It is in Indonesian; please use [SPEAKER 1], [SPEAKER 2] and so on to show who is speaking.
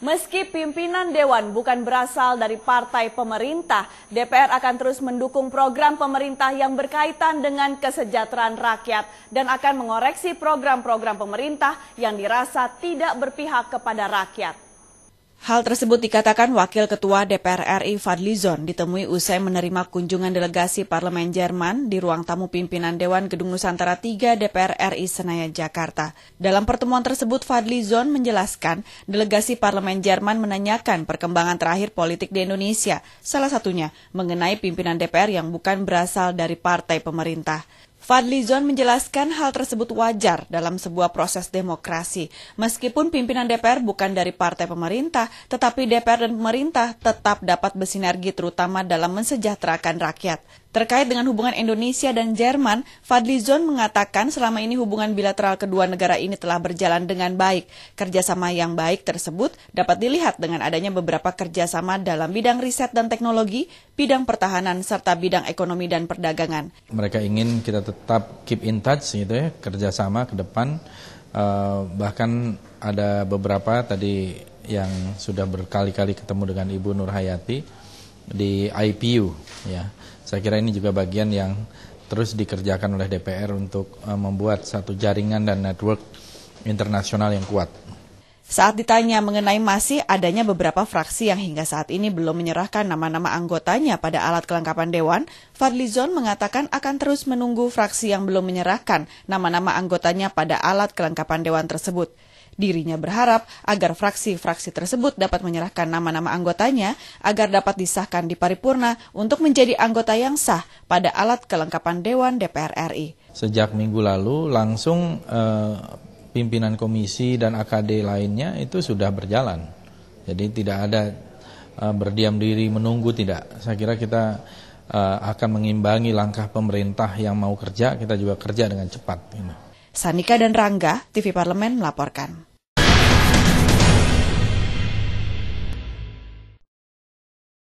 [SPEAKER 1] Meski pimpinan dewan bukan berasal dari partai pemerintah, DPR akan terus mendukung program pemerintah yang berkaitan dengan kesejahteraan rakyat dan akan mengoreksi program-program pemerintah yang dirasa tidak berpihak kepada rakyat. Hal tersebut dikatakan Wakil Ketua DPR RI Fadli Zon, ditemui usai menerima kunjungan delegasi Parlemen Jerman di ruang tamu pimpinan Dewan Gedung Nusantara 3 DPR RI Senayan, Jakarta. Dalam pertemuan tersebut, Fadli Zon menjelaskan delegasi Parlemen Jerman menanyakan perkembangan terakhir politik di Indonesia, salah satunya mengenai pimpinan DPR yang bukan berasal dari partai pemerintah. Fadli Zon menjelaskan hal tersebut wajar dalam sebuah proses demokrasi. Meskipun pimpinan DPR bukan dari partai pemerintah, tetapi DPR dan pemerintah tetap dapat bersinergi terutama dalam mensejahterakan rakyat. Terkait dengan hubungan Indonesia dan Jerman, Fadli Zon mengatakan selama ini hubungan bilateral kedua negara ini telah berjalan dengan baik. Kerjasama yang baik tersebut dapat dilihat dengan adanya beberapa kerjasama dalam bidang riset dan teknologi, bidang pertahanan, serta bidang ekonomi dan perdagangan.
[SPEAKER 2] Mereka ingin kita tetap keep in touch gitu ya, kerjasama ke depan. Eh, bahkan ada beberapa tadi yang sudah berkali-kali ketemu dengan Ibu Nur Hayati di IPU ya saya kira ini juga bagian yang terus dikerjakan oleh DPR untuk eh, membuat satu jaringan dan network internasional yang kuat.
[SPEAKER 1] Saat ditanya mengenai masih adanya beberapa fraksi yang hingga saat ini belum menyerahkan nama-nama anggotanya pada alat kelengkapan dewan, Fadlizon mengatakan akan terus menunggu fraksi yang belum menyerahkan nama-nama anggotanya pada alat kelengkapan dewan tersebut. Dirinya berharap agar fraksi-fraksi tersebut dapat menyerahkan nama-nama anggotanya agar dapat disahkan di paripurna untuk menjadi anggota yang sah pada alat kelengkapan dewan DPR RI.
[SPEAKER 2] Sejak minggu lalu langsung eh, pimpinan komisi dan AKD lainnya itu sudah berjalan. Jadi tidak ada uh, berdiam diri menunggu tidak. Saya kira kita uh, akan mengimbangi langkah pemerintah yang mau kerja, kita juga kerja dengan cepat. Gitu.
[SPEAKER 1] Sanika dan Rangga, TV Parlemen melaporkan.